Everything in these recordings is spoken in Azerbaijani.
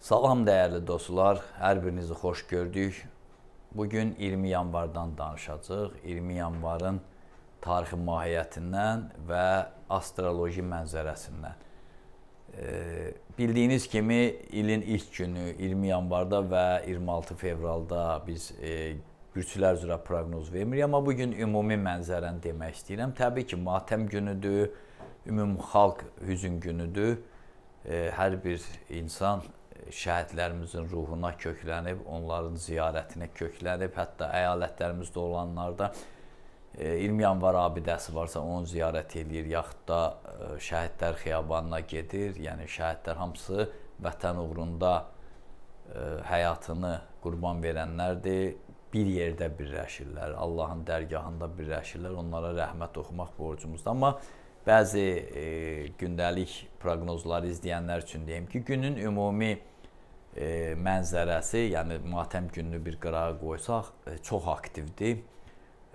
Salam dəyərli dostlar, hər birinizi xoş gördük. Bu gün 20 yanvardan danışacağıq. 20 yanvarın tarixi mahiyyətindən və astroloji mənzərəsindən. E, bildiyiniz kimi ilin ilk günü 20 yanvarda və 26 fevralda biz e, güclər üzrə proqnoz vermirik, amma bu gün ümumi mənzərəni demək istəyirəm. Təbii ki, matəm günüdür, ümumi xalq hüzün günüdür hər bir insan e, şəhidlərimizin ruhuna köklənib, onların ziyarətinə köklənib, hətta əyalətlərimizdə olanlarda 20 e, yanvar abidəsi varsa onu ziyarət eləyir, yaxud da e, şəhidlər xiyabanına gedir. Yəni şəhidlər hamısı vətən uğrunda həyatını qurban verənlərdir. Bir yerdə birləşirlər, Allahın dərgahında birləşirlər. Onlara rəhmət oxumaq borcumuzdur. Amma bəzi e, gündəlik proqnozları izləyənlər üçün deyim ki, günün ümumi e, mənzərəsi, yəni matəm gününü bir qırağa qoysaq, e, çox aktivdir.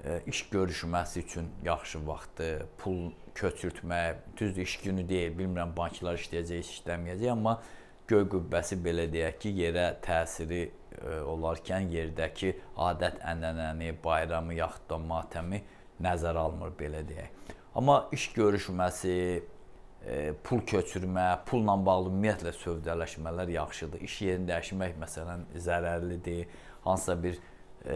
E, iş görüşməsi üçün yaxşı vaxtdır. Pul köçürtmək, düzdür, iş günü deyil, bilmirəm banklar işləyəcək, işləməyəcək, amma göy qübbəsi belə deyək ki, yerə təsiri e, olarkən yerdəki adət-ənənəni, bayramı yaxud da matəmi nəzərə almır belə deyək. Amma iş görüşməsi, e, pul köçürmə, pulla bağlı ümumiyyətlə sövdələşmələr yaxşıdır. İş yerini dəyişmək məsələn zərərlidir. Hansısa bir ə, e,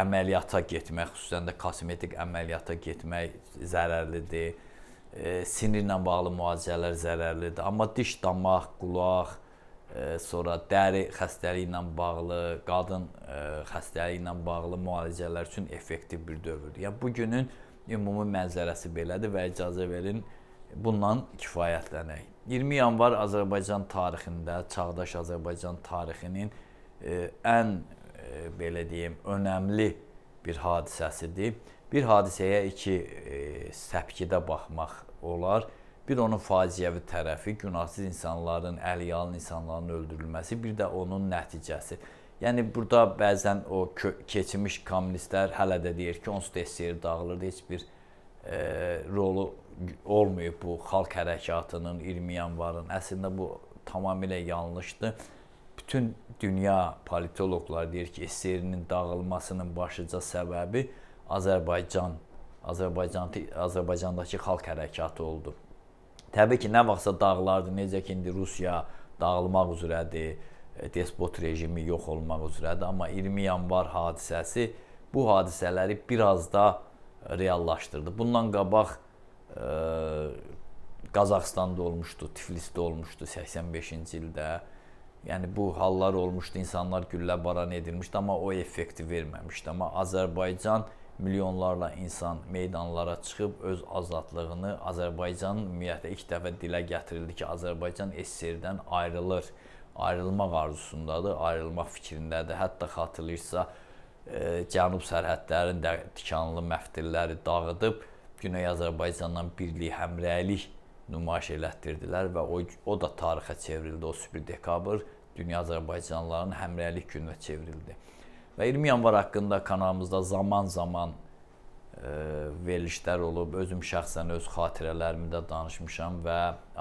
əməliyyata getmək, xüsusən də kosmetik əməliyyata getmək zərərlidir. Ə, e, sinirlə bağlı müalicələr zərərlidir. Amma diş, damaq, qulaq, ə, e, sonra dəri xəstəliyi ilə bağlı, qadın ə, xəstəliyi ilə bağlı müalicələr üçün effektiv bir dövrdür. Yəni bu günün ümumi mənzərəsi belədir və icazə verin bundan kifayətlənək. 20 yanvar Azərbaycan tarixində, çağdaş Azərbaycan tarixinin e, ən e, belə deyim, önəmli bir hadisəsidir. Bir hadisəyə iki e, səpkidə baxmaq olar. Bir onun faciəvi tərəfi, günahsız insanların, əliyalın insanların öldürülməsi, bir də onun nəticəsi. Yəni burada bəzən o keçmiş kommunistlər hələ də deyir ki, onsuz da SSR dağılırdı, heç bir e, rolu olmayıb bu xalq hərəkatının 20 yanvarın. Əslində bu tamamilə yanlışdır. Bütün dünya politoloqlar deyir ki, SSR-nin dağılmasının başlıca səbəbi Azərbaycan Azərbaycan Azərbaycandakı xalq hərəkatı oldu. Təbii ki, nə vaxtsa dağılardı, necə ki indi Rusiya dağılmaq üzrədir despot rejimi yox olmaq üzrədir. Amma 20 yanvar hadisəsi bu hadisələri biraz da reallaşdırdı. Bundan qabaq e, Qazaxstanda olmuşdu, Tiflisdə olmuşdu 85-ci ildə. Yəni bu hallar olmuşdu, insanlar güllə baran edilmişdi, amma o effekti verməmişdi. Amma Azərbaycan milyonlarla insan meydanlara çıxıb öz azadlığını Azərbaycanın ümumiyyətlə ilk dəfə dilə gətirildi ki, Azərbaycan SSR-dən ayrılır ayrılmaq arzusundadır, ayrılmaq fikrindədir. Hətta xatırlayırsa, e, cənub sərhədlərinin də tikanlı məftilləri dağıdıb Güney Azərbaycandan birlik, həmrəylik nümayiş elətdirdilər və o o da tarixə çevrildi. O sübür dekabr dünya Azərbaycanlılarının həmrəylik gününə çevrildi. Və 20 yanvar haqqında kanalımızda zaman-zaman verilişlər olub. Özüm şəxsən öz xatirələrimi də danışmışam və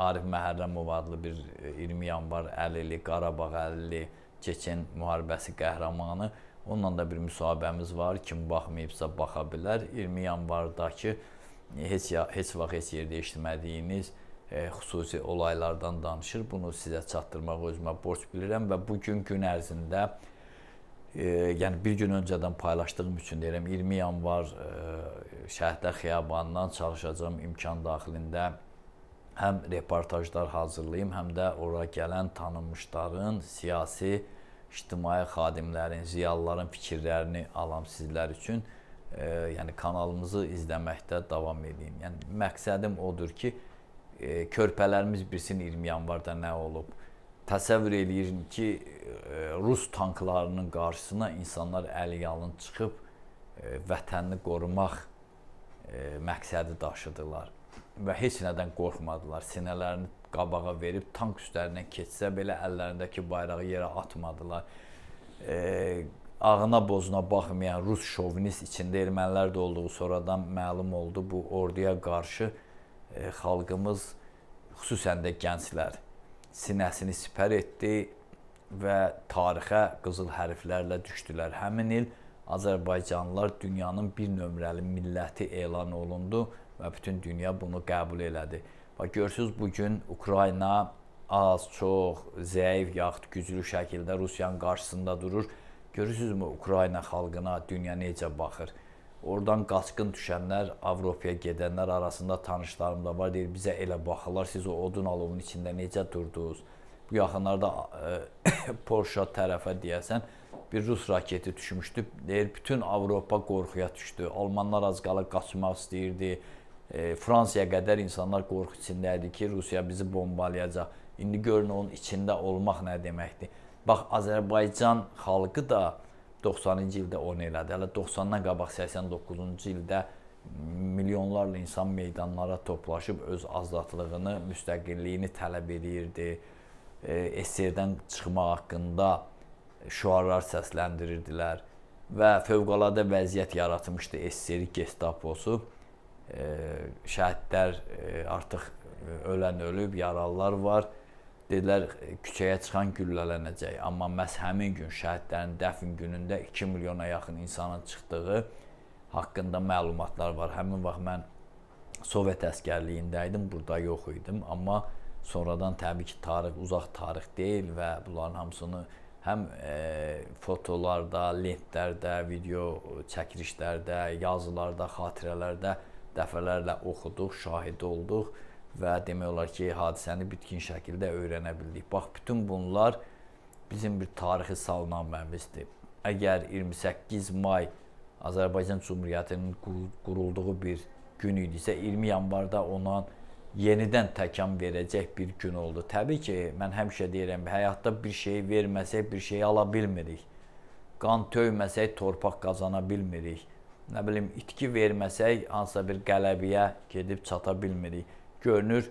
Arif Məhərrəmov adlı bir 20 yanvar əlili, Qarabağ əlili keçən müharibəsi qəhrəmanı onunla da bir müsahibəmiz var. Kim baxmayıbsa baxa bilər. 20 yanvardakı heç heç vaxt heç yerdə eşitmədiyiniz e, xüsusi olaylardan danışır. Bunu sizə çatdırmaq özümə borc bilirəm və bu gün gün ərzində e, yəni bir gün öncədən paylaşdığım üçün deyirəm 20 yanvar e, Şəhidlər Xiyabanından çalışacağam imkan daxilində həm reportajlar hazırlayım, həm də ora gələn tanınmışların, siyasi, ictimai xadimlərin, ziyalıların fikirlərini alam sizlər üçün. E, yəni kanalımızı izləməkdə davam edeyim. Yəni məqsədim odur ki, e, körpələrimiz bilsin 20 yanvarda nə olub təsəvvür eləyin ki, e, Rus tanklarının qarşısına insanlar əliyalın çıxıb e, vətənini qorumaq e, məqsədi daşıdılar və heç nədən qorxmadılar. Sinələrini qabağa verib tank üstlərindən keçsə belə əllərindəki bayrağı yerə atmadılar. E, ağına bozuna baxmayan rus şovinist içində ermənilər də olduğu sonradan məlum oldu. Bu orduya qarşı e, xalqımız xüsusən də gənclər sinəsini sipər etdi və tarixə qızıl hərflərlə düşdülər. Həmin il Azərbaycanlılar dünyanın bir nömrəli milləti elan olundu və bütün dünya bunu qəbul elədi. Və görürsüz bu gün Ukrayna az, çox, zəif yaxud güclü şəkildə Rusiyanın qarşısında durur. Görürsüzmü Ukrayna xalqına dünya necə baxır? Oradan qaçqın düşənlər, Avropaya gedənlər arasında tanışlarım da var. Deyir, bizə elə baxırlar, siz o odun alovunun içində necə durdunuz? Bu yaxınlarda e, Polşa tərəfə deyəsən bir rus raketi düşmüşdü. Deyir, bütün Avropa qorxuya düşdü. Almanlar az qala qaçmaq istəyirdi. E, Fransaya qədər insanlar qorxu içində idi ki, Rusiya bizi bombalayacaq. İndi görün onun içində olmaq nə deməkdir. Bax Azərbaycan xalqı da 90-cı ildə onu elədi. Hələ 90-dan qabaq 89-cu ildə milyonlarla insan meydanlara toplaşıb öz azadlığını, müstəqilliyini tələb edirdi. E, SSR-dən çıxmaq haqqında şüarlar səsləndirirdilər və fövqəladə vəziyyət yaratmışdı SSR Gestaposu. E, şəhidlər e, artıq ölən ölüb, yaralılar var. Dedilər e, küçəyə çıxan güllələnəcək, amma məhz həmin gün şəhidlərin dəfn günündə 2 milyona yaxın insanın çıxdığı haqqında məlumatlar var. Həmin vaxt mən Sovet əskərliyində idim, burada yox idim, amma sonradan təbii ki, tarix uzaq tarix deyil və bunların hamısını həm e, fotolarda, lentlərdə, video çəkilişlərdə, yazılarda, xatirələrdə dəfələrlə oxuduq, şahid olduq və demək olar ki, hadisəni bitkin şəkildə öyrənə bildik. Bax, bütün bunlar bizim bir tarixi salnaməmizdir. Əgər 28 may Azərbaycan Cumhuriyyətinin qurulduğu bir gün idisə, 20 yanvarda ona yenidən təkan verəcək bir gün oldu. Təbii ki, mən həmişə deyirəm, həyatda bir şeyi verməsək bir şeyi ala bilmirik. Qan töyməsək torpaq qazana bilmirik. Nə bilim, itki verməsək hansısa bir qələbiyə gedib çata bilmirik görünür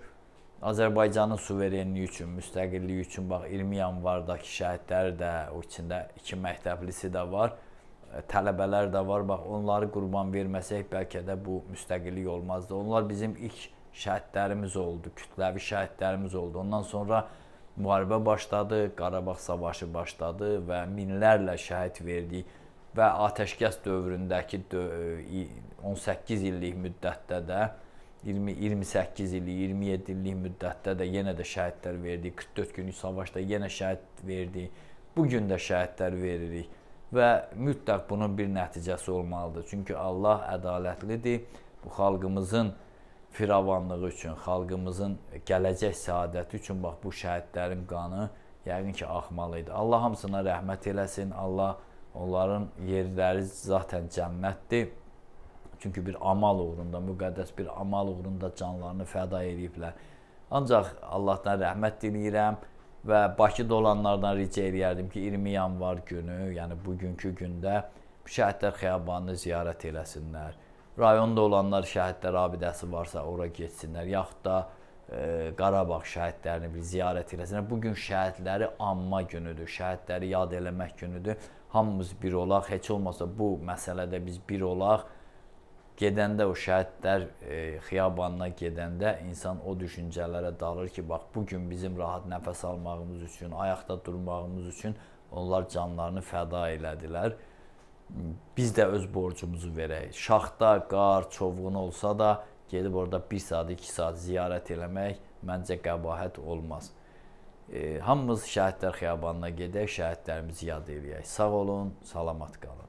Azərbaycanın suverenliyi üçün, müstəqilliyi üçün bax 20 yanvardakı şəhidləri də, o içində iki məktəblisi də var, e, tələbələr də var. Bax onları qurban verməsək bəlkə də bu müstəqillik olmazdı. Onlar bizim ilk şəhidlərimiz oldu, kütləvi şəhidlərimiz oldu. Ondan sonra müharibə başladı, Qarabağ savaşı başladı və minlərlə şəhid verdik və atəşkəs dövründəki 18 e, illik müddətdə də 20 28 illik, 27 illik müddətdə də yenə də şəhidlər verdi. 44 günlük savaşda yenə şəhid verdi. Bu gün də şəhidlər veririk və mütləq bunun bir nəticəsi olmalıdır. Çünki Allah ədalətlidir. Bu xalqımızın firavanlığı üçün, xalqımızın gələcək səadəti üçün bax bu şəhidlərin qanı yəqin ki axmalı idi. Allah hamısına rəhmət eləsin. Allah onların yerləri zaten cənnətdir. Çünki bir amal uğrunda, müqəddəs bir amal uğrunda canlarını fəda ediblər. Ancaq Allahdan rəhmət diləyirəm və Bakıda olanlardan rica eləyərdim ki, 20 yanvar günü, yəni bugünkü gündə Şəhidlər Xiyabanını ziyarət eləsinlər. Rayonda olanlar şəhidlər abidəsi varsa ora getsinlər, yaxud da ə, e, Qarabağ şəhidlərini bir ziyarət eləsinlər. Bu gün şəhidləri anma günüdür, şəhidləri yad eləmək günüdür. Hamımız bir olaq, heç olmasa bu məsələdə biz bir olaq gedəndə o şəhidlər e, xiyabanına gedəndə insan o düşüncələrə dalır ki, bax bu gün bizim rahat nəfəs almağımız üçün, ayaqda durmağımız üçün onlar canlarını fəda elədilər. Biz də öz borcumuzu verək. Şaxta, qar, çovğun olsa da gedib orada 1 saat, 2 saat ziyarət eləmək məncə qəbahət olmaz. E, hamımız şəhidlər xiyabanına gedək, şəhidlərimizi yad eləyək. Sağ olun, salamat qalın.